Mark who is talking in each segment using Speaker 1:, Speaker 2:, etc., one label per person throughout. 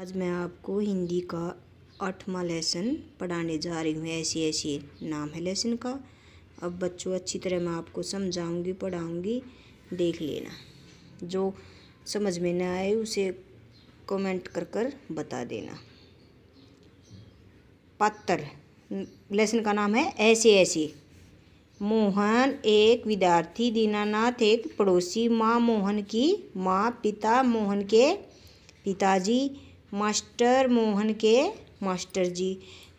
Speaker 1: आज मैं आपको हिंदी का आठवा लेसन पढ़ाने जा रही हूँ ऐसे ऐसे नाम है लेसन का अब बच्चों अच्छी तरह मैं आपको समझाऊंगी पढ़ाऊंगी देख लेना जो समझ में ना आए उसे कमेंट कर कर बता देना पत्थर लेसन का नाम है ऐसे ऐसे मोहन एक विद्यार्थी दीनानाथ एक पड़ोसी माँ मोहन की माँ पिता मोहन के पिताजी मास्टर मोहन के मास्टर जी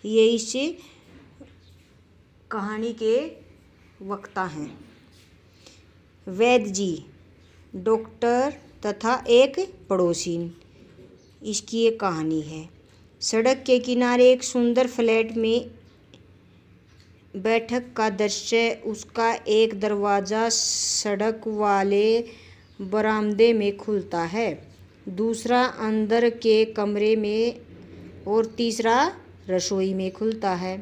Speaker 1: ये इस कहानी के वक्ता हैं वैद जी डॉक्टर तथा एक पड़ोसी इसकी एक कहानी है सड़क के किनारे एक सुंदर फ्लैट में बैठक का दृश्य उसका एक दरवाज़ा सड़क वाले बरामदे में खुलता है दूसरा अंदर के कमरे में और तीसरा रसोई में खुलता है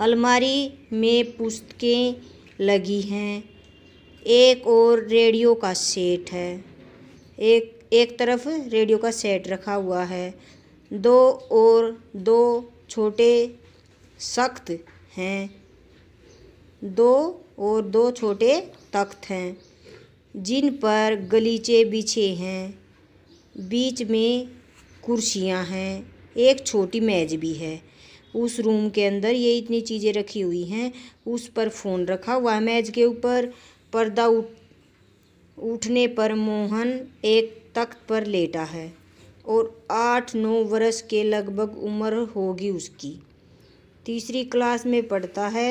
Speaker 1: अलमारी में पुस्तकें लगी हैं एक और रेडियो का सेट है एक एक तरफ रेडियो का सेट रखा हुआ है दो और दो छोटे सख्त हैं दो और दो छोटे तख्त हैं जिन पर गलीचे बिछे हैं बीच में कुर्सियां हैं एक छोटी मेज भी है उस रूम के अंदर ये इतनी चीज़ें रखी हुई हैं उस पर फ़ोन रखा हुआ है मेज के ऊपर पर्दा उठ उठने पर मोहन एक तख्त पर लेटा है और आठ नौ वर्ष के लगभग उम्र होगी उसकी तीसरी क्लास में पढ़ता है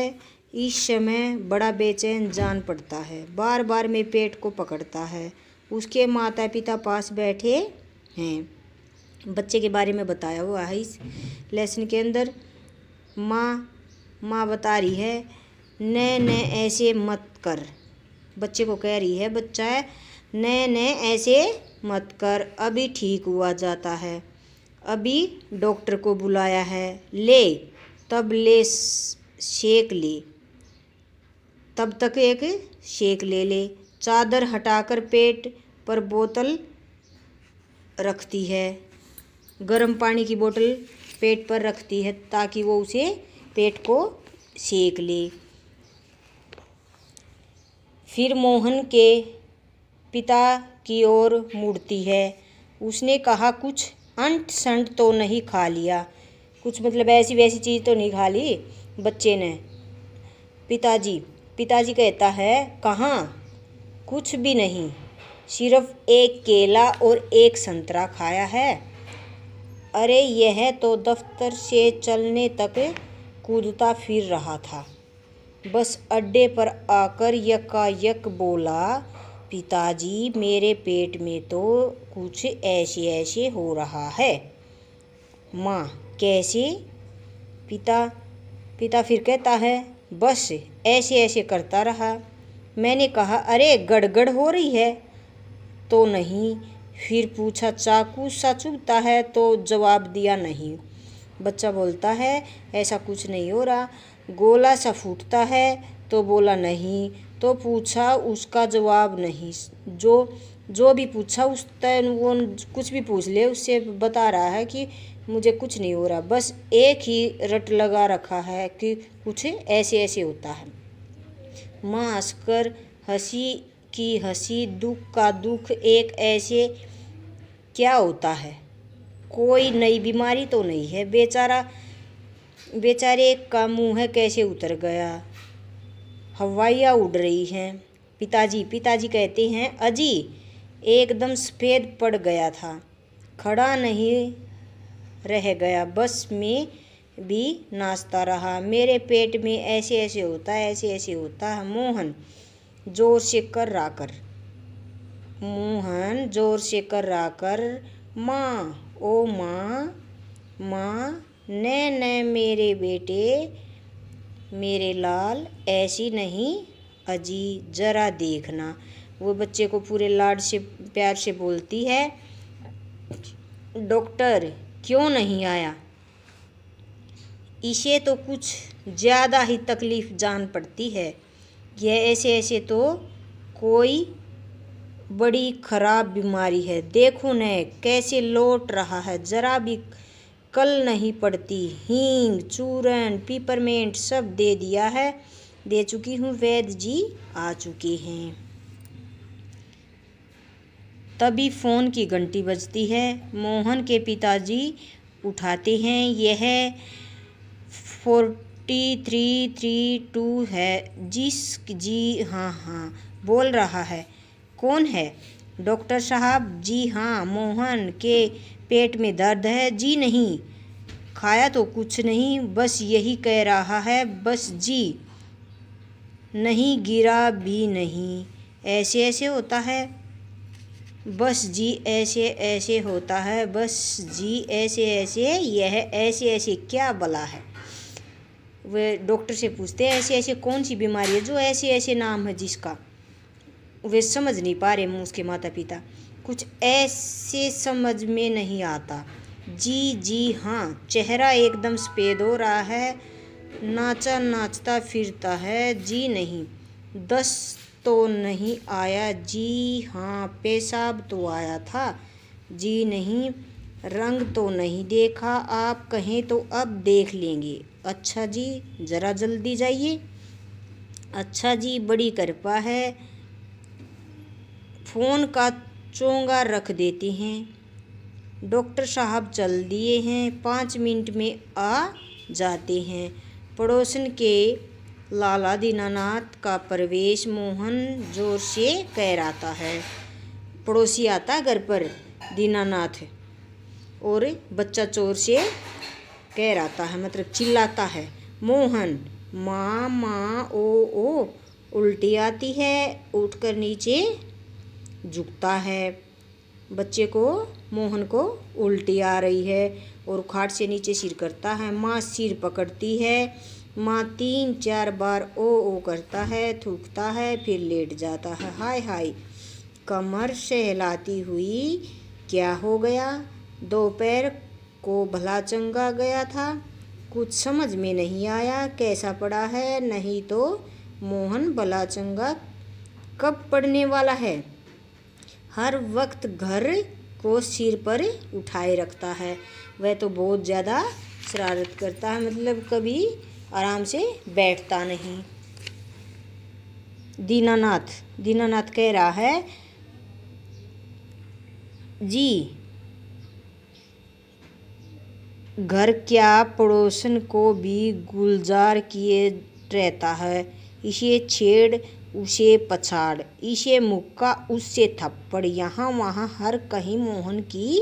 Speaker 1: इस समय बड़ा बेचैन जान पड़ता है बार बार में पेट को पकड़ता है उसके माता पिता पास बैठे हैं बच्चे के बारे में बताया हुआ है इस लेसन के अंदर माँ माँ बता रही है नए नए ऐसे मत कर बच्चे को कह रही है बच्चा है नए नए ऐसे मत कर अभी ठीक हुआ जाता है अभी डॉक्टर को बुलाया है ले तब ले शेक ले तब तक एक शेक ले ले चादर हटाकर पेट पर बोतल रखती है गर्म पानी की बोतल पेट पर रखती है ताकि वो उसे पेट को सेक ले फिर मोहन के पिता की ओर मुड़ती है उसने कहा कुछ अंट संट तो नहीं खा लिया कुछ मतलब ऐसी वैसी चीज़ तो नहीं खा ली बच्चे ने पिताजी पिताजी कहता है कहाँ कुछ भी नहीं सिर्फ एक केला और एक संतरा खाया है अरे यह तो दफ्तर से चलने तक कूदता फिर रहा था बस अड्डे पर आकर यकायक बोला पिताजी मेरे पेट में तो कुछ ऐसे ऐसे हो रहा है माँ कैसे पिता पिता फिर कहता है बस ऐसे ऐसे करता रहा मैंने कहा अरे गड़गड़ हो रही है तो नहीं फिर पूछा चाकू सा चुभता है तो जवाब दिया नहीं बच्चा बोलता है ऐसा कुछ नहीं हो रहा गोला सा फूटता है तो बोला नहीं तो पूछा उसका जवाब नहीं जो जो भी पूछा उस तय वो कुछ भी पूछ ले उससे बता रहा है कि मुझे कुछ नहीं हो रहा बस एक ही रट लगा रखा है कि कुछ ऐसे ऐसे होता है माँ हंसकर हंसी की हंसी दुख का दुख एक ऐसे क्या होता है कोई नई बीमारी तो नहीं है बेचारा बेचारे का मुँह है कैसे उतर गया हवाइयाँ उड़ रही हैं पिताजी पिताजी कहते हैं अजी एकदम सफ़ेद पड़ गया था खड़ा नहीं रह गया बस में भी नाचता रहा मेरे पेट में ऐसे ऐसे होता ऐसे ऐसे होता है मोहन जोर से कर राकर मोहन जोर से कर राकर माँ ओ माँ माँ न मेरे बेटे मेरे लाल ऐसी नहीं अजी जरा देखना वो बच्चे को पूरे लाड से प्यार से बोलती है डॉक्टर क्यों नहीं आया इसे तो कुछ ज़्यादा ही तकलीफ़ जान पड़ती है यह ऐसे ऐसे तो कोई बड़ी खराब बीमारी है देखो न कैसे लौट रहा है ज़रा भी कल नहीं पड़ती हींग चूरन पीपरमेंट सब दे दिया है दे चुकी हूँ वैद्य जी आ चुके हैं तभी फ़ोन की घंटी बजती है मोहन के पिताजी उठाते हैं यह four three three three two है जिस जी हाँ हाँ बोल रहा है कौन है डॉक्टर साहब जी हाँ मोहन के पेट में दर्द है जी नहीं खाया तो कुछ नहीं बस यही कह रहा है बस जी नहीं गिरा भी नहीं ऐसे ऐसे होता है बस जी ऐसे ऐसे होता है बस जी ऐसे ऐसे यह ऐसे ऐसे क्या बला है वे डॉक्टर से पूछते हैं ऐसे ऐसे कौन सी बीमारी है जो ऐसे ऐसे नाम है जिसका वे समझ नहीं पा रहे उसके माता पिता कुछ ऐसे समझ में नहीं आता जी जी हाँ चेहरा एकदम सफ़ेद हो रहा है नाचा नाचता फिरता है जी नहीं दस तो नहीं आया जी हाँ पेशाब तो आया था जी नहीं रंग तो नहीं देखा आप कहें तो अब देख लेंगे अच्छा जी ज़रा जल्दी जाइए अच्छा जी बड़ी कृपा है फ़ोन का चोंगा रख देते हैं डॉक्टर साहब चल दिए हैं पाँच मिनट में आ जाते हैं पड़ोसन के लाला दीनानाथ का प्रवेश मोहन जोर से कह रहा है पड़ोसी आता घर पर दीनानाथ और बच्चा चोर से कह रहता है मतलब चिल्लाता है मोहन माँ माँ ओ ओ उल्टी आती है उठकर नीचे झुकता है बच्चे को मोहन को उल्टी आ रही है और खाट से नीचे सिर करता है माँ सिर पकड़ती है माँ तीन चार बार ओ ओ करता है थूकता है फिर लेट जाता है हाय हाय कमर सहलाती हुई क्या हो गया दोपहर को भला चंगा गया था कुछ समझ में नहीं आया कैसा पड़ा है नहीं तो मोहन भला चंगा कब पड़ने वाला है हर वक्त घर को सिर पर उठाए रखता है वह तो बहुत ज़्यादा शरारत करता है मतलब कभी आराम से बैठता नहीं दीनानाथ दीनानाथ कह रहा है जी घर क्या पड़ोसन को भी गुलजार किए रहता है इसे छेड़ उसे पछाड़ इसे मुक्का उससे थप्पड़ यहाँ वहाँ हर कहीं मोहन की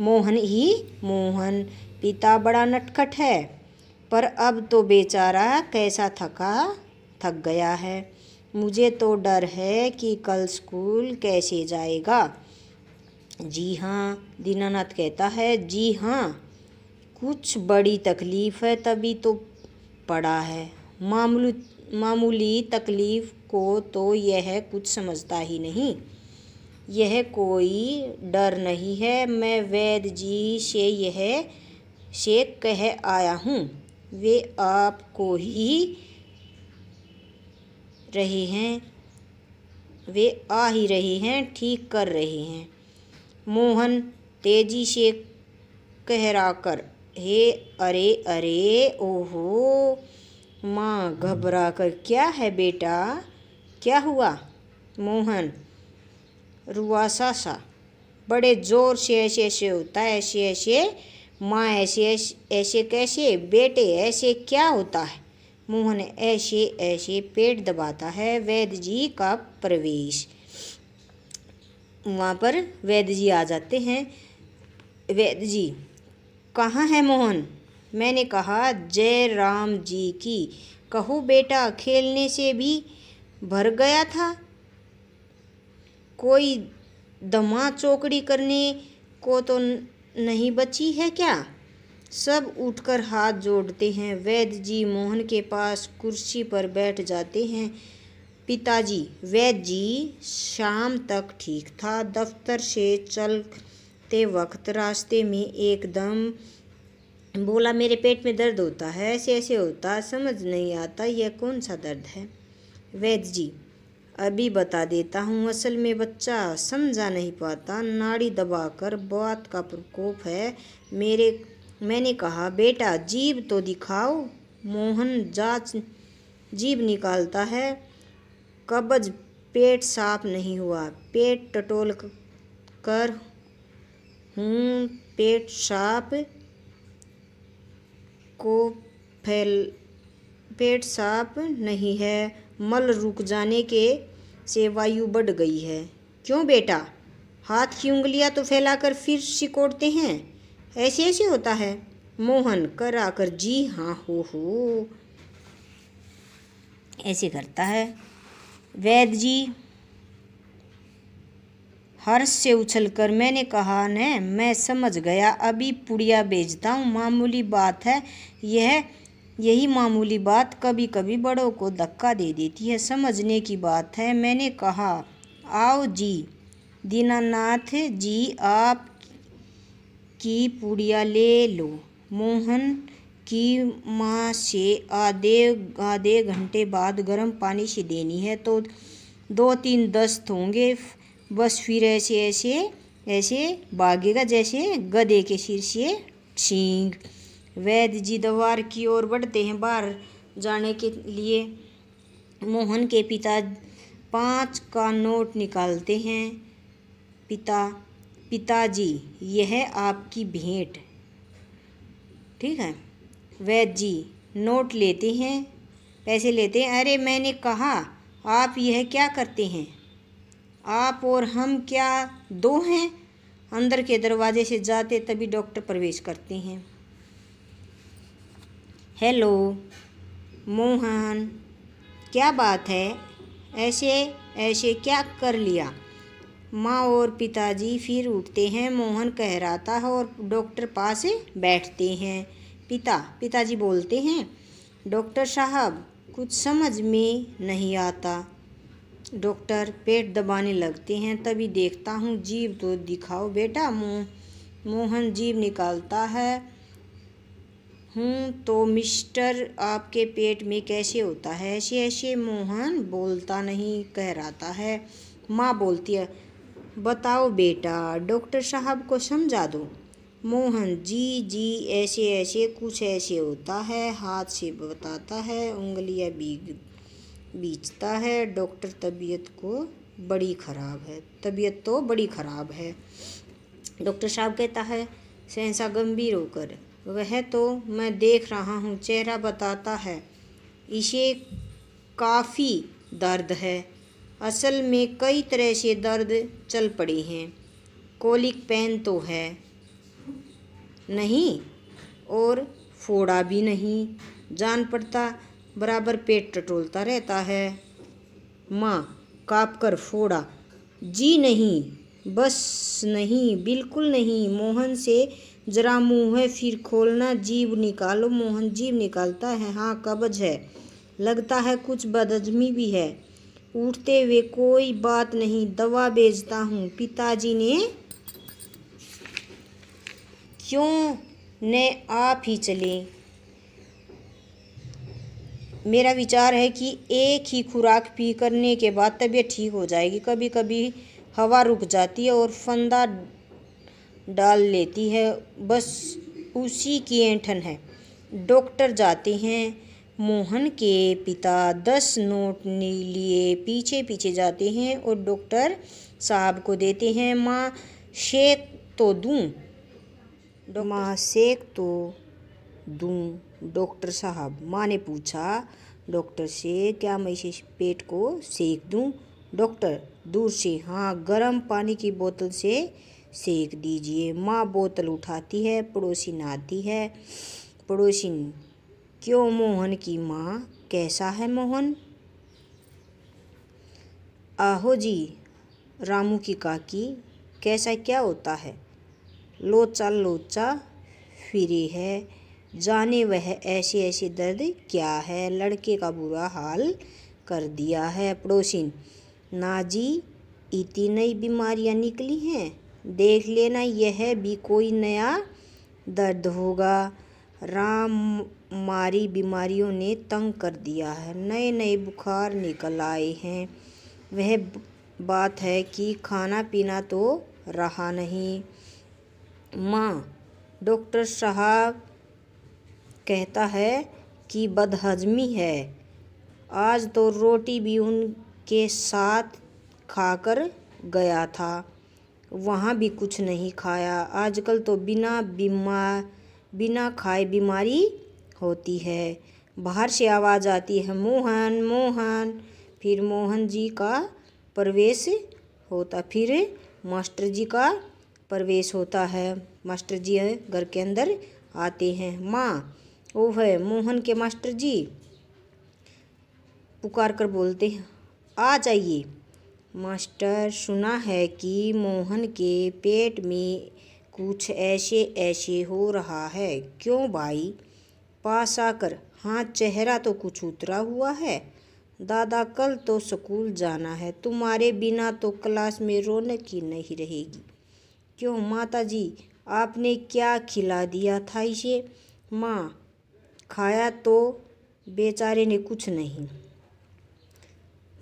Speaker 1: मोहन ही मोहन पिता बड़ा नटखट है पर अब तो बेचारा कैसा थका थक गया है मुझे तो डर है कि कल स्कूल कैसे जाएगा जी हाँ दीनानाथ कहता है जी हाँ कुछ बड़ी तकलीफ़ है तभी तो पड़ा है मामूलू मामूली तकलीफ़ को तो यह कुछ समझता ही नहीं यह कोई डर नहीं है मैं वैद जी से यह से कह आया हूँ वे आपको ही रहे हैं वे आ ही रहे हैं ठीक कर रहे हैं मोहन तेजी से कहरा कर हे अरे अरे ओहो माँ घबरा कर क्या है बेटा क्या हुआ मोहन रुआसा सा बड़े ज़ोर से ऐसे ऐसे होता है ऐसे ऐसे माँ ऐसे ऐसे कैसे बेटे ऐसे क्या होता है मोहन ऐसे ऐसे पेट दबाता है वैद्य जी का प्रवेश वहाँ पर वैद्य जी आ जाते हैं वैद्य जी कहाँ है मोहन मैंने कहा जय राम जी की कहो बेटा खेलने से भी भर गया था कोई दमा चौकड़ी करने को तो नहीं बची है क्या सब उठकर हाथ जोड़ते हैं वैद्य जी मोहन के पास कुर्सी पर बैठ जाते हैं पिताजी वैद्य जी शाम तक ठीक था दफ्तर से चल लौटते वक्त रास्ते में एकदम बोला मेरे पेट में दर्द होता है ऐसे ऐसे होता समझ नहीं आता यह कौन सा दर्द है वैद्य जी अभी बता देता हूँ असल में बच्चा समझा नहीं पाता नाड़ी दबाकर बात का प्रकोप है मेरे मैंने कहा बेटा जीभ तो दिखाओ मोहन जांच जीभ निकालता है कब्ज पेट साफ नहीं हुआ पेट टटोल कर पेट साफ को फैल पेट साफ नहीं है मल रुक जाने के से वायु बढ़ गई है क्यों बेटा हाथ की उंगलियां तो फैलाकर फिर सिकोड़ते हैं ऐसे ऐसे होता है मोहन कर आकर जी हाँ हो हो ऐसे करता है वैद जी हर्ष से उछलकर मैंने कहा न मैं समझ गया अभी पुड़िया भेजता हूँ मामूली बात है यह यही मामूली बात कभी कभी बड़ों को धक्का दे देती है समझने की बात है मैंने कहा आओ जी दीनानाथ जी आप की पुड़िया ले लो मोहन की माँ से आधे आधे घंटे बाद गर्म पानी से देनी है तो दो तीन दस्त होंगे बस फिर ऐसे ऐसे ऐसे भागेगा जैसे गधे के सिर से छींग वैद्य जी दवार की ओर बढ़ते हैं बाहर जाने के लिए मोहन के पिता पाँच का नोट निकालते हैं पिता पिताजी यह आपकी भेंट ठीक है वैद्य जी नोट लेते हैं पैसे लेते हैं अरे मैंने कहा आप यह क्या करते हैं आप और हम क्या दो हैं अंदर के दरवाजे से जाते तभी डॉक्टर प्रवेश करते हैं हेलो मोहन क्या बात है ऐसे ऐसे क्या कर लिया माँ और पिताजी फिर उठते हैं मोहन कह रहा था और डॉक्टर पास बैठते हैं पिता पिताजी बोलते हैं डॉक्टर साहब कुछ समझ में नहीं आता डॉक्टर पेट दबाने लगते हैं तभी देखता हूँ जीव तो दिखाओ बेटा मोह मोहन जीव निकालता है हूँ तो मिस्टर आपके पेट में कैसे होता है ऐसे ऐसे मोहन बोलता नहीं कह रहा है माँ बोलती है बताओ बेटा डॉक्टर साहब को समझा दो मोहन जी जी ऐसे ऐसे कुछ ऐसे होता है हाथ से बताता है उंगलियाँ बीग बीचता है डॉक्टर तबीयत को बड़ी ख़राब है तबीयत तो बड़ी ख़राब है डॉक्टर साहब कहता है सहसा गंभीर होकर वह तो मैं देख रहा हूँ चेहरा बताता है इसे काफ़ी दर्द है असल में कई तरह से दर्द चल पड़े हैं कोलिक पेन तो है नहीं और फोड़ा भी नहीं जान पड़ता बराबर पेट टटोलता रहता है माँ काँप कर फोड़ा जी नहीं बस नहीं बिल्कुल नहीं मोहन से जरा मुँह है फिर खोलना जीव निकालो मोहन जीव निकालता है हाँ कब्ज है लगता है कुछ बदजमी भी है उठते हुए कोई बात नहीं दवा बेचता हूँ पिताजी ने क्यों ने आप ही चले मेरा विचार है कि एक ही खुराक पी करने के बाद तबीयत ठीक हो जाएगी कभी कभी हवा रुक जाती है और फंदा डाल लेती है बस उसी की ऐंठन है डॉक्टर जाते हैं मोहन के पिता दस नोट लिए पीछे पीछे जाते हैं और डॉक्टर साहब को देते हैं माँ शेख तो दूँ माँ शेख तो दूँ डॉक्टर साहब माँ ने पूछा डॉक्टर से क्या मैं इसे पेट को सेक दूँ डॉक्टर दूर से हाँ गर्म पानी की बोतल से सेक दीजिए माँ बोतल उठाती है पड़ोसी नहाती है पड़ोसी क्यों मोहन की माँ कैसा है मोहन आहो जी रामू की काकी कैसा क्या होता है लोचा लोचा फिरी है जाने वह ऐसे ऐसे दर्द क्या है लड़के का बुरा हाल कर दिया है पड़ोसिन ना जी इतनी नई बीमारियां निकली हैं देख लेना यह भी कोई नया दर्द होगा राम मारी बीमारियों ने तंग कर दिया है नए नए बुखार निकल आए हैं वह बात है कि खाना पीना तो रहा नहीं माँ डॉक्टर साहब कहता है कि बदहज़मी है आज तो रोटी भी उनके साथ खाकर गया था वहाँ भी कुछ नहीं खाया आजकल तो बिना बीमार बिना खाए बीमारी होती है बाहर से आवाज़ आती है मोहन मोहन फिर मोहन जी का प्रवेश होता फिर मास्टर जी का प्रवेश होता है मास्टर जी घर के अंदर आते हैं माँ वो है मोहन के मास्टर जी पुकार कर बोलते हैं आ जाइए मास्टर सुना है कि मोहन के पेट में कुछ ऐसे ऐसे हो रहा है क्यों भाई पास आकर हाँ चेहरा तो कुछ उतरा हुआ है दादा कल तो स्कूल जाना है तुम्हारे बिना तो क्लास में रौनक ही नहीं रहेगी क्यों माता जी आपने क्या खिला दिया था इसे माँ खाया तो बेचारे ने कुछ नहीं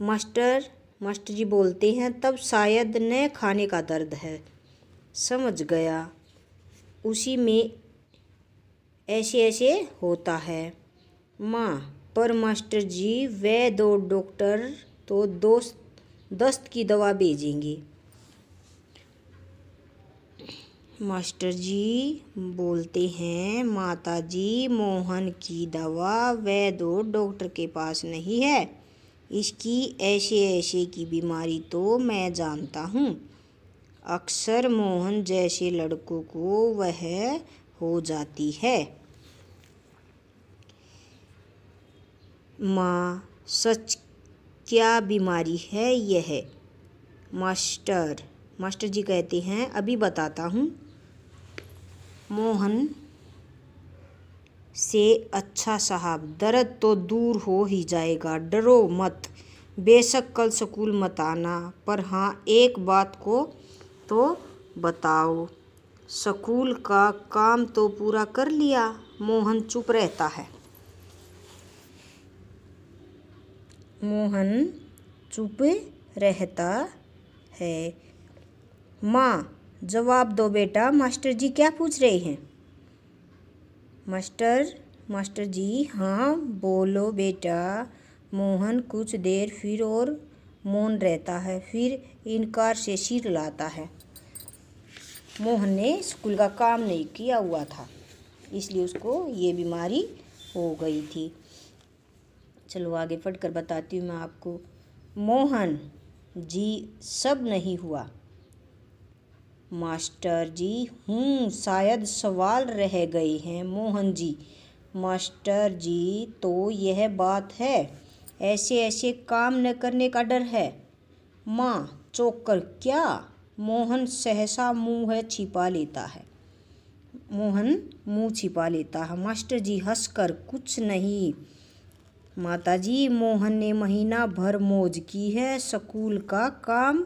Speaker 1: मास्टर मास्टर जी बोलते हैं तब शायद न खाने का दर्द है समझ गया उसी में ऐसे ऐसे होता है माँ पर मास्टर जी वे दो डॉक्टर तो दोस्त दस्त की दवा भेजेंगे मास्टर जी बोलते हैं माता जी मोहन की दवा वह दो डॉक्टर के पास नहीं है इसकी ऐसे ऐसे की बीमारी तो मैं जानता हूँ अक्सर मोहन जैसे लड़कों को वह हो जाती है माँ सच क्या बीमारी है यह मास्टर मास्टर जी कहते हैं अभी बताता हूँ मोहन से अच्छा साहब दर्द तो दूर हो ही जाएगा डरो मत बेशक कल स्कूल मत आना पर हाँ एक बात को तो बताओ स्कूल का काम तो पूरा कर लिया मोहन चुप रहता है मोहन चुप रहता है माँ जवाब दो बेटा मास्टर जी क्या पूछ रहे हैं मास्टर मास्टर जी हाँ बोलो बेटा मोहन कुछ देर फिर और मौन रहता है फिर इनकार से सिर लाता है मोहन ने स्कूल का काम नहीं किया हुआ था इसलिए उसको ये बीमारी हो गई थी चलो आगे पढ़कर कर बताती हूँ मैं आपको मोहन जी सब नहीं हुआ मास्टर जी हूँ शायद सवाल रह गए हैं मोहन जी मास्टर जी तो यह बात है ऐसे ऐसे काम न करने का डर है माँ चौकर क्या मोहन सहसा मुँह है छिपा लेता है मोहन मुँह छिपा लेता है मास्टर जी हंस कर कुछ नहीं माता जी मोहन ने महीना भर मौज की है स्कूल का काम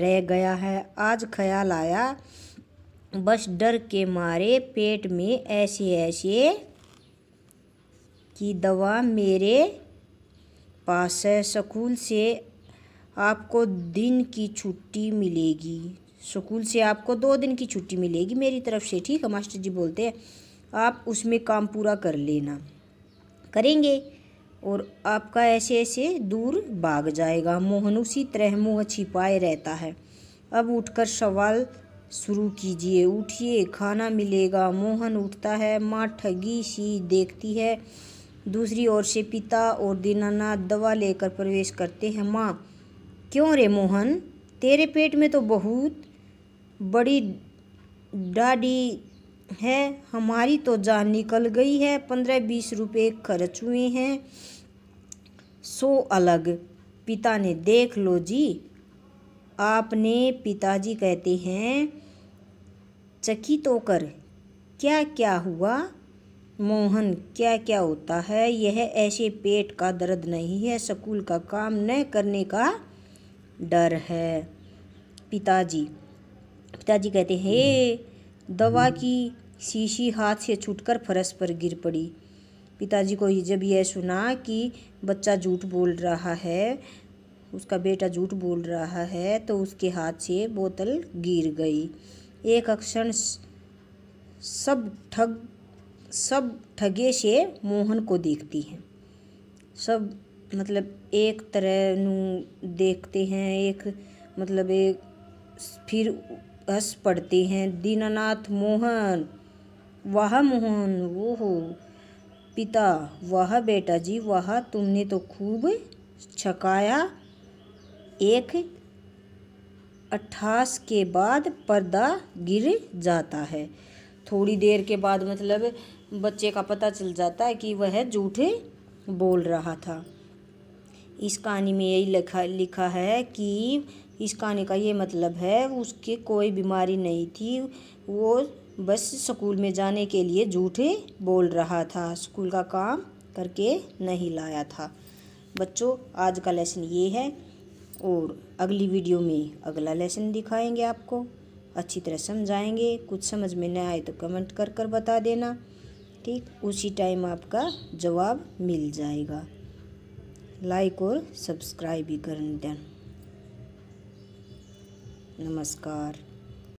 Speaker 1: रह गया है आज ख्याल आया बस डर के मारे पेट में ऐसे ऐसे की दवा मेरे पास है स्कूल से आपको दिन की छुट्टी मिलेगी स्कूल से आपको दो दिन की छुट्टी मिलेगी मेरी तरफ से ठीक है मास्टर जी बोलते हैं आप उसमें काम पूरा कर लेना करेंगे और आपका ऐसे ऐसे दूर भाग जाएगा मोहन उसी तरह मुँह छिपाए रहता है अब उठकर सवाल शुरू कीजिए उठिए खाना मिलेगा मोहन उठता है माँ ठगी सी देखती है दूसरी ओर से पिता और दीनानाथ दवा लेकर प्रवेश करते हैं माँ क्यों रे मोहन तेरे पेट में तो बहुत बड़ी डाडी है हमारी तो जान निकल गई है पंद्रह बीस रुपए खर्च हुए हैं सो अलग पिता ने देख लो जी आपने पिताजी कहते हैं तो कर क्या क्या हुआ मोहन क्या क्या होता है यह ऐसे पेट का दर्द नहीं है स्कूल का काम न करने का डर है पिताजी पिताजी कहते हैं दवा की शीशी हाथ से छूटकर फरस पर गिर पड़ी पिताजी को जब यह सुना कि बच्चा झूठ बोल रहा है उसका बेटा झूठ बोल रहा है तो उसके हाथ से बोतल गिर गई एक अक्षण सब ठग सब ठगे से मोहन को देखती हैं सब मतलब एक तरह नू देखते हैं एक मतलब एक फिर हंस पड़ते हैं दीनानाथ मोहन वाह मोहन वो हो पिता वाह बेटा जी वाह तुमने तो खूब छकाया एक अट्ठास के बाद पर्दा गिर जाता है थोड़ी देर के बाद मतलब बच्चे का पता चल जाता है कि वह झूठे बोल रहा था इस कहानी में यही लिखा लिखा है कि इस कहानी का ये मतलब है उसके कोई बीमारी नहीं थी वो बस स्कूल में जाने के लिए झूठे बोल रहा था स्कूल का काम करके नहीं लाया था बच्चों आज का लेसन ये है और अगली वीडियो में अगला लेसन दिखाएंगे आपको अच्छी तरह समझाएंगे कुछ समझ में न आए तो कमेंट कर कर बता देना ठीक उसी टाइम आपका जवाब मिल जाएगा लाइक और सब्सक्राइब भी कर देना नमस्कार